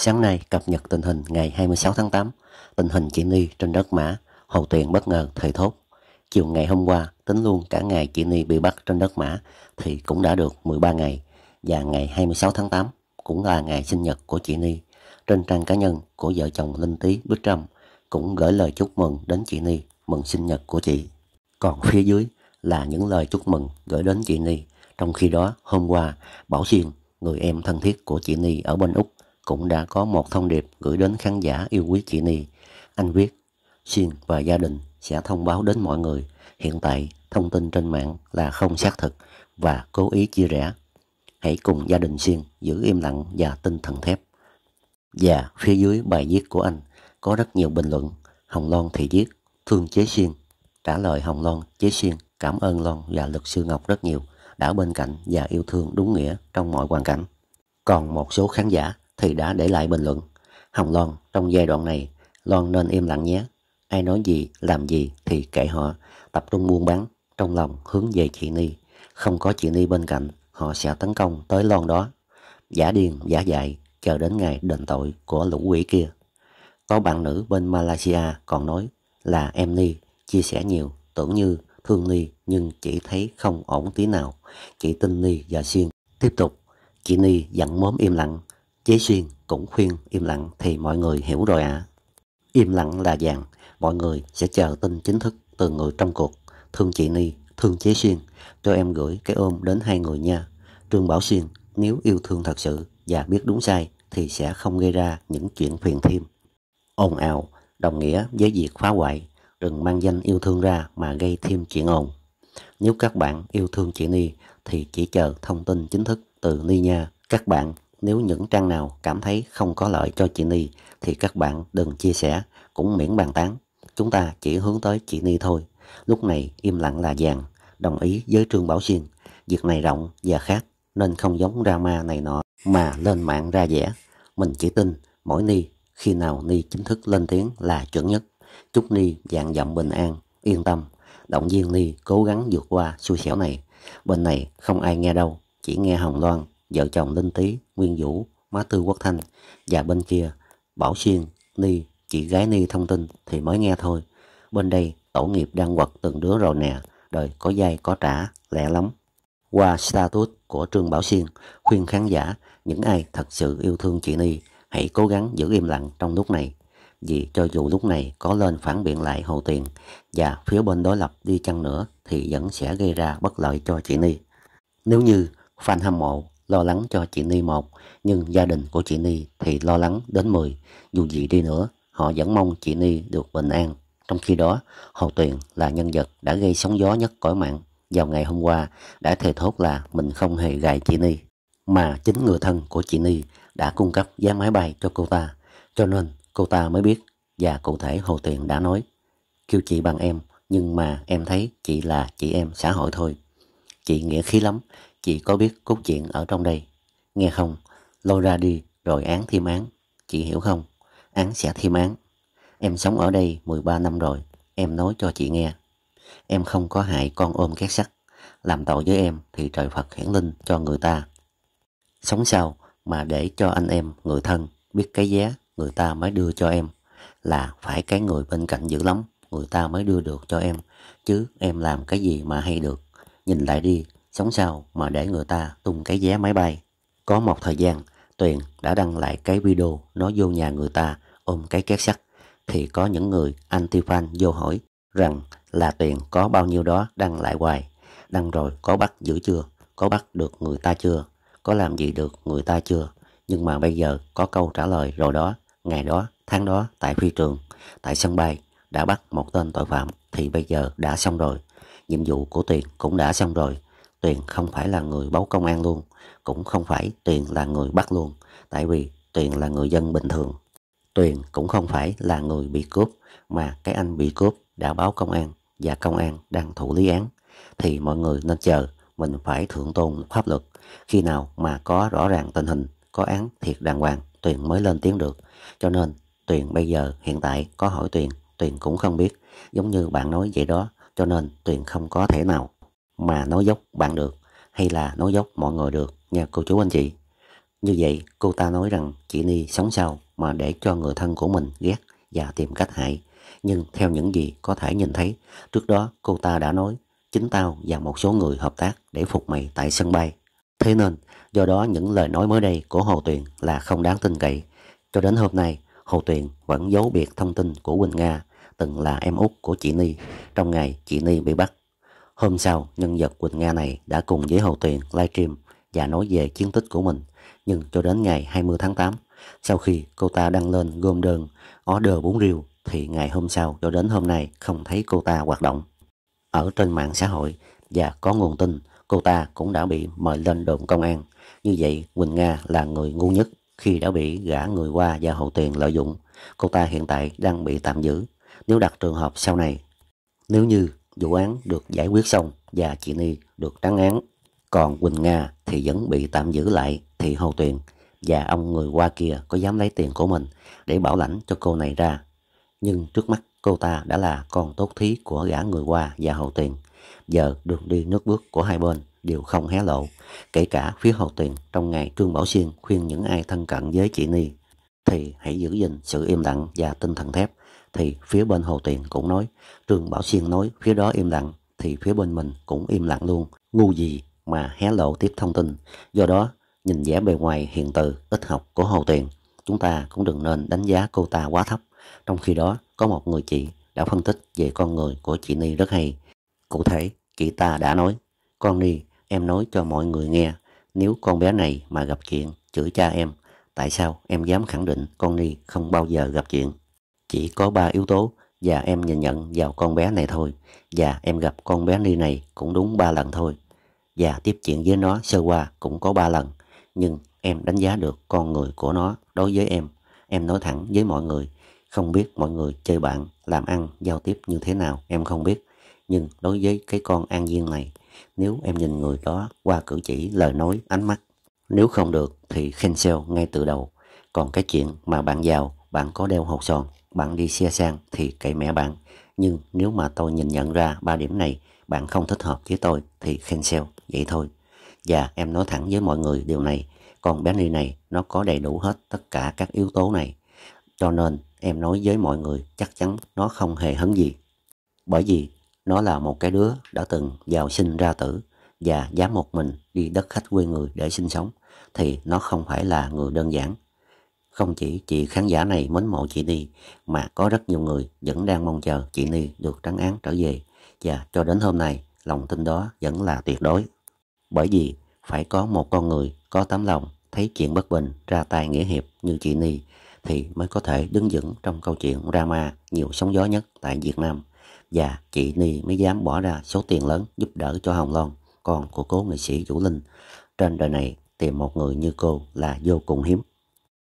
Sáng nay cập nhật tình hình ngày 26 tháng 8, tình hình chị Ni trên đất Mã, Hồ Tuyền bất ngờ thầy thốt. Chiều ngày hôm qua, tính luôn cả ngày chị Ni bị bắt trên đất Mã thì cũng đã được 13 ngày và ngày 26 tháng 8 cũng là ngày sinh nhật của chị Ni. Trên trang cá nhân của vợ chồng Linh Tý Bích Trâm cũng gửi lời chúc mừng đến chị Ni mừng sinh nhật của chị. Còn phía dưới là những lời chúc mừng gửi đến chị Ni. Trong khi đó, hôm qua, Bảo Xuyên, người em thân thiết của chị Ni ở bên Úc, cũng đã có một thông điệp gửi đến khán giả yêu quý chị Ni. Anh viết, xuyên và gia đình sẽ thông báo đến mọi người. Hiện tại, thông tin trên mạng là không xác thực và cố ý chia rẽ. Hãy cùng gia đình xuyên giữ im lặng và tinh thần thép. Và phía dưới bài viết của anh có rất nhiều bình luận. Hồng Loan thì viết, thương chế Xuyên. Trả lời Hồng Loan, chế Xuyên cảm ơn Loan và luật sư Ngọc rất nhiều đã bên cạnh và yêu thương đúng nghĩa trong mọi hoàn cảnh. Còn một số khán giả thì đã để lại bình luận Hồng Loan trong giai đoạn này Loan nên im lặng nhé Ai nói gì làm gì thì kệ họ Tập trung buôn bán Trong lòng hướng về chị Ni Không có chị Ni bên cạnh Họ sẽ tấn công tới Loan đó Giả điên giả dại Chờ đến ngày đền tội của lũ quỷ kia Có bạn nữ bên Malaysia còn nói Là em Ni chia sẻ nhiều Tưởng như thương Ni nhưng chỉ thấy không ổn tí nào Chị tin Ni và Xuyên Tiếp tục Chị Ni dặn móm im lặng Chế xuyên cũng khuyên im lặng thì mọi người hiểu rồi ạ. À. Im lặng là vàng, mọi người sẽ chờ tin chính thức từ người trong cuộc. Thương chị Ni, thương Chế xuyên, cho em gửi cái ôm đến hai người nha. Trương Bảo Xuyên, nếu yêu thương thật sự và biết đúng sai thì sẽ không gây ra những chuyện phiền thêm. Ồn ào, đồng nghĩa với việc phá hoại, đừng mang danh yêu thương ra mà gây thêm chuyện ồn. Nếu các bạn yêu thương chị Ni thì chỉ chờ thông tin chính thức từ Ni nha. Các bạn nếu những trang nào cảm thấy không có lợi cho chị Ni thì các bạn đừng chia sẻ, cũng miễn bàn tán. Chúng ta chỉ hướng tới chị Ni thôi. Lúc này im lặng là vàng, đồng ý với Trương Bảo Xuyên. Việc này rộng và khác nên không giống drama này nọ mà lên mạng ra vẽ. Mình chỉ tin mỗi Ni khi nào Ni chính thức lên tiếng là chuẩn nhất. Chúc Ni dạng dặm bình an, yên tâm. Động viên Ni cố gắng vượt qua xui xẻo này. Bên này không ai nghe đâu, chỉ nghe Hồng Loan vợ chồng Linh Tý, Nguyên Vũ, má Tư Quốc Thanh và bên kia Bảo Xuyên, Ni, chị gái Ni thông tin thì mới nghe thôi. Bên đây tổ nghiệp đang quật từng đứa rồi nè, đời có dây có trả, lẹ lắm. Qua status của Trương Bảo Xuyên, khuyên khán giả, những ai thật sự yêu thương chị Ni hãy cố gắng giữ im lặng trong lúc này. Vì cho dù lúc này có lên phản biện lại Hồ Tiền và phía bên đối lập đi chăng nữa thì vẫn sẽ gây ra bất lợi cho chị Ni. Nếu như fan hâm mộ lo lắng cho chị Ni một, nhưng gia đình của chị Ni thì lo lắng đến 10. Dù gì đi nữa, họ vẫn mong chị Ni được bình an. Trong khi đó, Hồ Tuyền là nhân vật đã gây sóng gió nhất cõi mạng. Vào ngày hôm qua, đã thề thốt là mình không hề gài chị Ni, mà chính người thân của chị Ni đã cung cấp giá máy bay cho cô ta. Cho nên, cô ta mới biết, và cụ thể Hồ Tuyền đã nói, kêu chị bằng em, nhưng mà em thấy chị là chị em xã hội thôi. Chị nghĩa khí lắm, Chị có biết cốt chuyện ở trong đây Nghe không Lôi ra đi rồi án thêm án Chị hiểu không Án sẽ thêm án Em sống ở đây 13 năm rồi Em nói cho chị nghe Em không có hại con ôm két sắt Làm tội với em thì trời Phật hiển linh cho người ta Sống sao mà để cho anh em người thân biết cái giá người ta mới đưa cho em Là phải cái người bên cạnh dữ lắm Người ta mới đưa được cho em Chứ em làm cái gì mà hay được Nhìn lại đi sống sao mà để người ta tung cái vé máy bay. Có một thời gian, Tuyền đã đăng lại cái video nó vô nhà người ta ôm cái két sắt, thì có những người anti-fan vô hỏi rằng là Tuyền có bao nhiêu đó đăng lại hoài, đăng rồi có bắt giữ chưa, có bắt được người ta chưa, có làm gì được người ta chưa. Nhưng mà bây giờ có câu trả lời rồi đó, ngày đó, tháng đó tại phi trường, tại sân bay đã bắt một tên tội phạm thì bây giờ đã xong rồi. Nhiệm vụ của Tuyền cũng đã xong rồi Tuyền không phải là người báo công an luôn, cũng không phải Tuyền là người bắt luôn, tại vì Tuyền là người dân bình thường. Tuyền cũng không phải là người bị cướp, mà cái anh bị cướp đã báo công an và công an đang thụ lý án. Thì mọi người nên chờ, mình phải thượng tôn pháp luật. Khi nào mà có rõ ràng tình hình, có án thiệt đàng hoàng, Tuyền mới lên tiếng được. Cho nên Tuyền bây giờ hiện tại có hỏi Tuyền, Tuyền cũng không biết, giống như bạn nói vậy đó, cho nên Tuyền không có thể nào mà nói dốc bạn được hay là nói dốc mọi người được nha cô chú anh chị. Như vậy cô ta nói rằng chị Ni sống sao mà để cho người thân của mình ghét và tìm cách hại. Nhưng theo những gì có thể nhìn thấy, trước đó cô ta đã nói chính tao và một số người hợp tác để phục mày tại sân bay. Thế nên, do đó những lời nói mới đây của Hồ Tuyền là không đáng tin cậy. Cho đến hôm nay, Hồ Tuyền vẫn giấu biệt thông tin của Quỳnh Nga, từng là em út của chị Ni. Trong ngày chị Ni bị bắt Hôm sau, nhân vật Quỳnh Nga này đã cùng với Hầu Tuyền livestream và nói về chiến tích của mình. Nhưng cho đến ngày 20 tháng 8, sau khi cô ta đăng lên gom đơn order 4 riêu thì ngày hôm sau cho đến hôm nay không thấy cô ta hoạt động. Ở trên mạng xã hội và có nguồn tin cô ta cũng đã bị mời lên đồn công an. Như vậy Quỳnh Nga là người ngu nhất khi đã bị gã người qua và hậu tiền lợi dụng. Cô ta hiện tại đang bị tạm giữ. Nếu đặt trường hợp sau này, nếu như vụ án được giải quyết xong và chị Ni được trắng án. Còn Quỳnh Nga thì vẫn bị tạm giữ lại thị Hồ Tuyền và ông người qua kia có dám lấy tiền của mình để bảo lãnh cho cô này ra. Nhưng trước mắt cô ta đã là con tốt thí của gã người qua và Hồ Tuyền. Giờ đường đi nước bước của hai bên đều không hé lộ, kể cả phía Hồ Tuyền trong ngày Trương Bảo Xuyên khuyên những ai thân cận với chị Ni thì hãy giữ gìn sự im lặng và tinh thần thép thì phía bên Hồ Tiền cũng nói, trường Bảo Xuyên nói phía đó im lặng thì phía bên mình cũng im lặng luôn, ngu gì mà hé lộ tiếp thông tin. Do đó, nhìn vẻ bề ngoài hiền từ, ít học của Hồ Tiền, chúng ta cũng đừng nên đánh giá cô ta quá thấp. Trong khi đó, có một người chị đã phân tích về con người của chị Ni rất hay. Cụ thể, chị ta đã nói, con Ni, em nói cho mọi người nghe, nếu con bé này mà gặp chuyện, chửi cha em, tại sao em dám khẳng định con Ni không bao giờ gặp chuyện? Chỉ có ba yếu tố và em nhìn nhận vào con bé này thôi. Và em gặp con bé ni này cũng đúng ba lần thôi. Và tiếp chuyện với nó sơ qua cũng có ba lần. Nhưng em đánh giá được con người của nó đối với em. Em nói thẳng với mọi người. Không biết mọi người chơi bạn, làm ăn, giao tiếp như thế nào em không biết. Nhưng đối với cái con an viên này, nếu em nhìn người đó qua cử chỉ, lời nói, ánh mắt. Nếu không được thì cancel ngay từ đầu. Còn cái chuyện mà bạn giàu, bạn có đeo hột sòn bạn đi xe sang thì cậy mẹ bạn. Nhưng nếu mà tôi nhìn nhận ra ba điểm này bạn không thích hợp với tôi thì khen sale, vậy thôi. Và em nói thẳng với mọi người điều này, con bé Ni này nó có đầy đủ hết tất cả các yếu tố này. Cho nên em nói với mọi người chắc chắn nó không hề hấn gì. Bởi vì nó là một cái đứa đã từng giàu sinh ra tử và dám một mình đi đất khách quê người để sinh sống thì nó không phải là người đơn giản không chỉ chị khán giả này mến mộ chị Ni mà có rất nhiều người vẫn đang mong chờ chị Ni được trắng án trở về và cho đến hôm nay lòng tin đó vẫn là tuyệt đối. Bởi vì phải có một con người có tấm lòng thấy chuyện bất bình ra tay nghĩa hiệp như chị Ni thì mới có thể đứng vững trong câu chuyện drama nhiều sóng gió nhất tại Việt Nam và chị Ni mới dám bỏ ra số tiền lớn giúp đỡ cho Hồng Loan con của cố nghệ sĩ Vũ Linh. Trên đời này tìm một người như cô là vô cùng hiếm.